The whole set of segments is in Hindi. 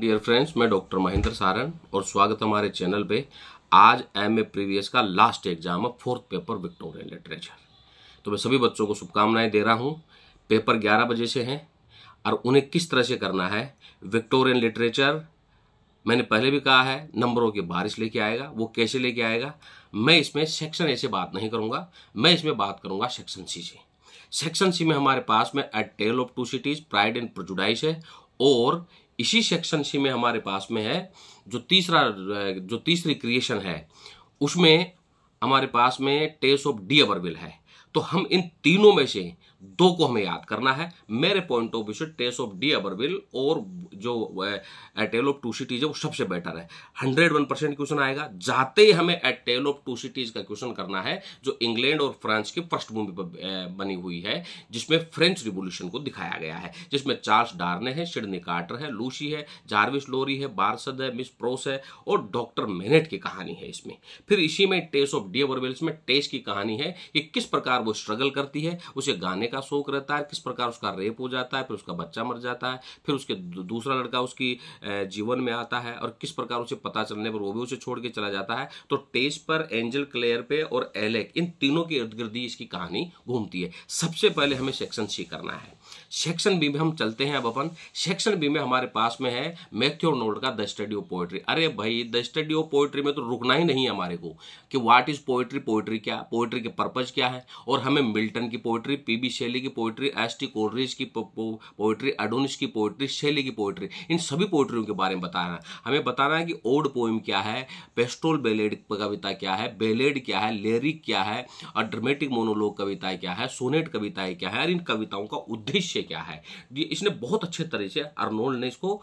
डियर फ्रेंड्स मैं डॉक्टर महेंद्र सारण और स्वागत हमारे चैनल पे आज एम ए प्रीवियस का लास्ट एग्जाम है फोर्थ पेपर विक्टोरियन लिटरेचर तो मैं सभी बच्चों को शुभकामनाएं दे रहा हूँ पेपर 11 बजे से हैं और उन्हें किस तरह से करना है विक्टोरियन लिटरेचर मैंने पहले भी कहा है नंबरों की बारिश लेके आएगा वो कैसे लेके आएगा मैं इसमें सेक्शन ए से बात नहीं करूँगा मैं इसमें बात करूँगा सेक्शन सी से सेक्शन सी में हमारे पास में A Tale of Two Cities Pride and Prejudice है और इसी सेक्शन सी में हमारे पास में है जो तीसरा जो तीसरी क्रिएशन है उसमें हमारे पास में टेस ऑफ डी अबरविल है तो हम इन तीनों में से दो को हमें याद करना है मेरे पॉइंट ऑफ व्यू से टेस्ट ऑफ डी अबरविल और जो एटेल ऑफ टू सिटीज है वो सबसे बेटर है हंड्रेड वन परसेंट क्वेश्चन आएगा जाते ही हमें A Tale of Two Cities का क्वेश्चन करना है जो इंग्लैंड और फ्रांस की फर्स्ट भूमि पर बनी हुई है जिसमें फ्रेंच रिवोल्यूशन को दिखाया गया है जिसमें चार्ल्स डार्ने है सिडनी कार्टर है लूसी है जार्विस लोरी है बारसद है मिस प्रोस है और डॉक्टर मेनेट की कहानी है इसमें फिर इसी में टेस्ट ऑफ डी अबरविल्स में टेस्ट की कहानी है कि किस प्रकार वो स्ट्रगल करती है उसे गाने का शोक रहता है किस प्रकार उसका रेप हो जाता है फिर उसका बच्चा मर जाता है फिर उसके दूसरा लड़का उसकी जीवन में आता है और किस प्रकार उसे पता चलने पर वो भी उसे छोड़ के चला जाता है तो टेज पर एंजल क्लेयर पे और एलेक इन तीनों के इर्द गिर्द इसकी कहानी घूमती है सबसे पहले हमें सेक्शन सी करना है सेक्शन बी में हम चलते हैं अब अपन सेक्शन बी में हमारे पास में है मैथ्योर नोल्ड का द स्टडी ऑफ पोएट्री अरे भाई द स्टडी ऑफ पोएट्री में तो रुकना ही नहीं है हमारे को कि व्हाट इज पोएट्री पोएट्री क्या पोएट्री के पर्पज क्या है और हमें मिल्टन की पोएट्री पीबी शैली की पोइट्री एस टी कोलरेज की पोइट्री एडोनिस की पोइट्री शैली की पोइट्री इन सभी पोइट्रियों के बारे में बताना है हमें बताना है कि ओड पोइम क्या है पेस्ट्रोल बेलेड कविता क्या है बेलेड क्या है लेरिक क्या है और ड्रामेटिक मोनोलॉग कविताएं क्या है सोनेट कविताएं क्या है और इन कविताओं का उद्देश्य क्या है इसने बहुत अच्छे तरह से अर्नोल्ड ने इसको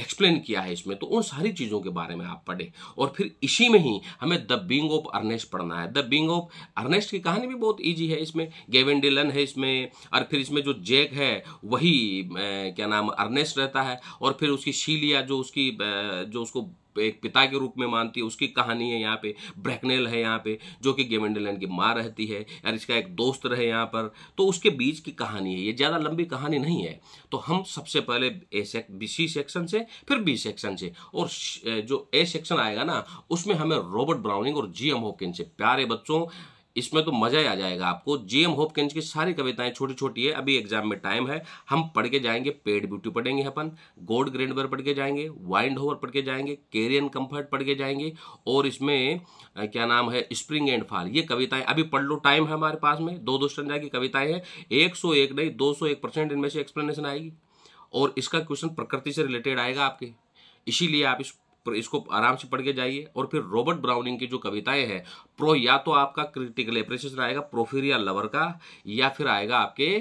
एक्सप्लेन किया है इसमें तो उन सारी चीज़ों के बारे में आप पढ़ें और फिर इसी में ही हमें द बिंग ऑफ अर्नेस्ट पढ़ना है द बिंग ऑफ अर्नेस्ट की कहानी भी बहुत ईजी है इसमें गेविन डिलन है इसमें और फिर इसमें जो जैक है वही क्या नाम अर्नेस्ट रहता है और फिर उसकी शीलिया जो उसकी जो उसको एक पिता के रूप में मानती है उसकी कहानी है यहाँ पे ब्रैकनेल है यहाँ पे जो कि गेमेंडलैन की माँ रहती है यार इसका एक दोस्त रहे यहाँ पर तो उसके बीच की कहानी है ये ज़्यादा लंबी कहानी नहीं है तो हम सबसे पहले ए सेक सी सेक्शन से फिर बी सेक्शन से और जो ए सेक्शन आएगा ना उसमें हमें रॉबर्ट ब्राउनिंग और जी एम हॉकिन से प्यारे बच्चों इसमें तो मज़ा ही आ जाएगा आपको जे एम होपकिंस की सारी कविताएं छोटी छोटी है अभी एग्जाम में टाइम है हम पढ़ के जाएंगे पेड ब्यूटी पढ़ेंगे अपन गोड पर पढ़ के जाएंगे वाइंड होवर पढ़ के जाएंगे केरियन कंफर्ट पढ़ के जाएंगे और इसमें क्या नाम है स्प्रिंग एंड फॉल ये कविताएं अभी पढ़ लो टाइम है हमारे पास में दो दो संजय की कविताएं हैं एक सौ एक नहीं दो सौ एक परसेंट इनमें से एक्सप्लेनेशन आएगी और इसका क्वेश्चन प्रकृति से रिलेटेड आएगा आपके इसीलिए आप इस इसको आराम से पढ़ के जाइए और फिर रॉबर्ट ब्राउनिंग की जो कविताएं हैं प्रो या तो आपका क्रिटिकल एप्रेशन आएगा प्रोफिरिया लवर का या फिर आएगा आपके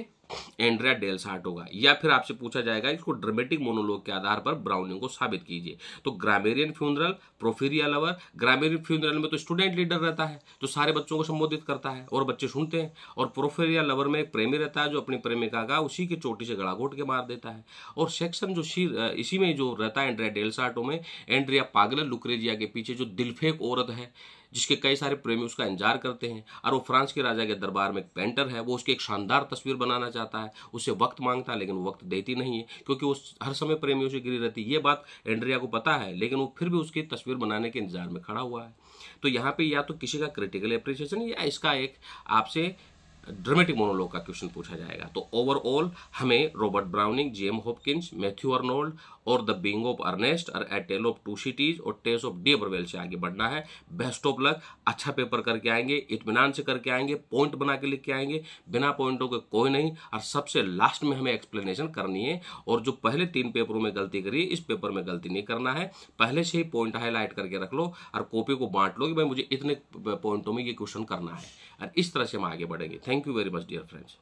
एंड्रिया डेल्सार्ट होगा या फिर आपसे पूछा जाएगा इसको ड्रामेटिक मोनोलॉग के आधार पर ब्राउनिंग को साबित कीजिए तो Grammarian Funeral Porphyria Lover Grammarian Funeral में तो स्टूडेंट लीडर रहता है जो सारे बच्चों को संबोधित करता है और बच्चे सुनते हैं और प्रोफेरिया लवर में एक प्रेमी रहता है जो अपनी प्रेमिका का उसी की चोटी से गड़ा घोट के मार देता है और सेक्शन जो शीर इसी में जो रहता है एंड्रिया डेल्सार्टो में एंड्रिया पागलर लुक्रेजिया के पीछे जो दिलफेक औरत है जिसके कई सारे प्रेमी उसका इंतजार करते हैं और वो फ्रांस के राजा के दरबार में एक पेंटर है वो उसकी एक शानदार तस्वीर बनाना चाहता है उससे वक्त मांगता है लेकिन वो वक्त देती नहीं है क्योंकि वो हर समय प्रेमियों से गिरी रहती है ये बात एंड्रिया को पता है लेकिन वो फिर भी उसकी तस्वीर बनाने के इंतजार में खड़ा हुआ है तो यहाँ पे या तो किसी का क्रिटिकल अप्रिसिएशन या इसका एक आपसे ड्रामेटिक मोनोलॉग का क्वेश्चन पूछा जाएगा तो ओवरऑल हमें रॉबर्ट ब्राउनिंग जेम होपकिंस मैथ्यू अर्नोल्ड और द बिंग ऑफ अर्नेस्ट और टेल ऑफ टू सिटीज और टेस ऑफ डियबरवेल से आगे बढ़ना है बेस्ट ऑफ लक अच्छा पेपर करके आएंगे इतमान से करके आएंगे पॉइंट बना के के आएंगे बिना पॉइंटों के कोई नहीं और सबसे लास्ट में हमें एक्सप्लेनेशन करनी है और जो पहले तीन पेपरों में गलती करी इस पेपर में गलती नहीं करना है पहले से ही पॉइंट हाईलाइट करके रख लो और कॉपी को बांट लो कि भाई मुझे इतने पॉइंटों में ये क्वेश्चन करना है और इस तरह से हम आगे बढ़ेंगे thank Thank you very much dear friends.